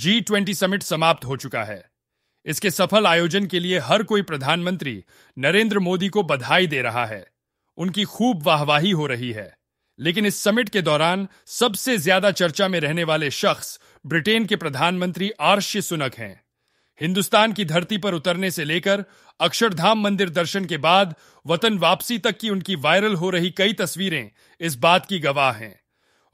G twenty summit समाप्त हो चुका है इसके सफल आयोजन के लिए हर कोई प्रधानमंत्री नरेंद्र मोदी को बधाई दे रहा है उनकी खूब वाहवाही हो रही है लेकिन इस समिट के दौरान सबसे ज्यादा चर्चा में रहने वाले शख्स ब्रिटेन के प्रधानमंत्री आर्ष्य सुनक हैं हिंदुस्तान की धरती पर उतरने से लेकर अक्षरधाम मंदिर दर्शन के बाद वतन वापसी तक की उनकी वायरल हो रही कई तस्वीरें इस बात की गवाह हैं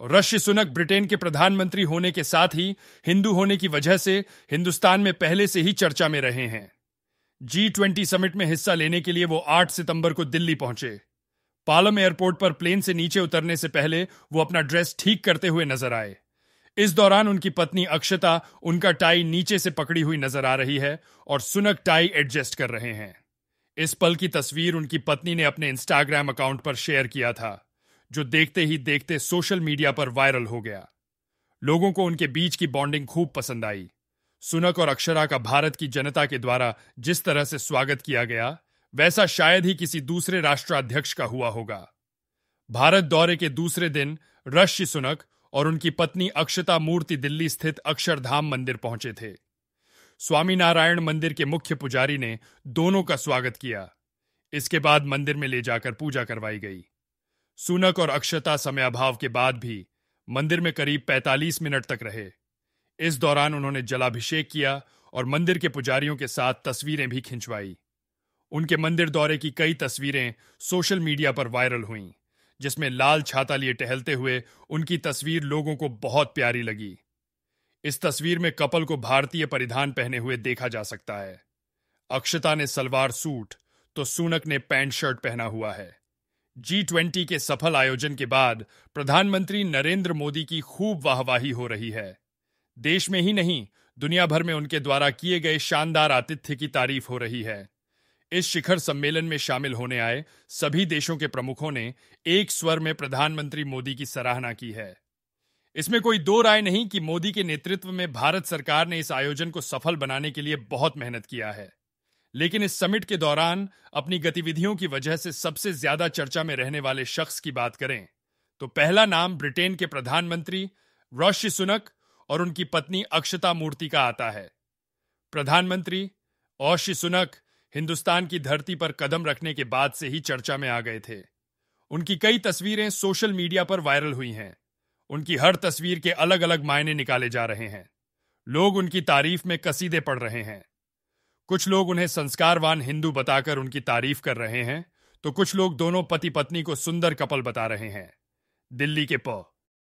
ऋषि सुनक ब्रिटेन के प्रधानमंत्री होने के साथ ही हिंदू होने की वजह से हिंदुस्तान में पहले से ही चर्चा में रहे हैं जी ट्वेंटी समिट में हिस्सा लेने के लिए वो 8 सितंबर को दिल्ली पहुंचे पालम एयरपोर्ट पर प्लेन से नीचे उतरने से पहले वो अपना ड्रेस ठीक करते हुए नजर आए इस दौरान उनकी पत्नी अक्षता उनका टाई नीचे से पकड़ी हुई नजर आ रही है और सुनक टाई एडजस्ट कर रहे हैं इस पल की तस्वीर उनकी पत्नी ने अपने इंस्टाग्राम अकाउंट पर शेयर किया था जो देखते ही देखते सोशल मीडिया पर वायरल हो गया लोगों को उनके बीच की बॉन्डिंग खूब पसंद आई सुनक और अक्षरा का भारत की जनता के द्वारा जिस तरह से स्वागत किया गया वैसा शायद ही किसी दूसरे राष्ट्राध्यक्ष का हुआ होगा भारत दौरे के दूसरे दिन रश्य सुनक और उनकी पत्नी अक्षता मूर्ति दिल्ली स्थित अक्षरधाम मंदिर पहुंचे थे स्वामीनारायण मंदिर के मुख्य पुजारी ने दोनों का स्वागत किया इसके बाद मंदिर में ले जाकर पूजा करवाई गई सुनक और अक्षता समय अभाव के बाद भी मंदिर में करीब 45 मिनट तक रहे इस दौरान उन्होंने जलाभिषेक किया और मंदिर के पुजारियों के साथ तस्वीरें भी खिंचवाई उनके मंदिर दौरे की कई तस्वीरें सोशल मीडिया पर वायरल हुईं जिसमें लाल छाता लिए टहलते हुए उनकी तस्वीर लोगों को बहुत प्यारी लगी इस तस्वीर में कपल को भारतीय परिधान पहने हुए देखा जा सकता है अक्षता ने सलवार सूट तो सूनक ने पैंट शर्ट पहना हुआ है जी ट्वेंटी के सफल आयोजन के बाद प्रधानमंत्री नरेंद्र मोदी की खूब वाहवाही हो रही है देश में ही नहीं दुनिया भर में उनके द्वारा किए गए शानदार आतिथ्य की तारीफ हो रही है इस शिखर सम्मेलन में शामिल होने आए सभी देशों के प्रमुखों ने एक स्वर में प्रधानमंत्री मोदी की सराहना की है इसमें कोई दो राय नहीं कि मोदी के नेतृत्व में भारत सरकार ने इस आयोजन को सफल बनाने के लिए बहुत मेहनत किया है लेकिन इस समिट के दौरान अपनी गतिविधियों की वजह से सबसे ज्यादा चर्चा में रहने वाले शख्स की बात करें तो पहला नाम ब्रिटेन के प्रधानमंत्री रोशी सुनक और उनकी पत्नी अक्षता मूर्ति का आता है प्रधानमंत्री औश्य सुनक हिंदुस्तान की धरती पर कदम रखने के बाद से ही चर्चा में आ गए थे उनकी कई तस्वीरें सोशल मीडिया पर वायरल हुई हैं उनकी हर तस्वीर के अलग अलग मायने निकाले जा रहे हैं लोग उनकी तारीफ में कसीदे पढ़ रहे हैं कुछ लोग उन्हें संस्कारवान हिंदू बताकर उनकी तारीफ कर रहे हैं तो कुछ लोग दोनों पति पत्नी को सुंदर कपल बता रहे हैं दिल्ली के प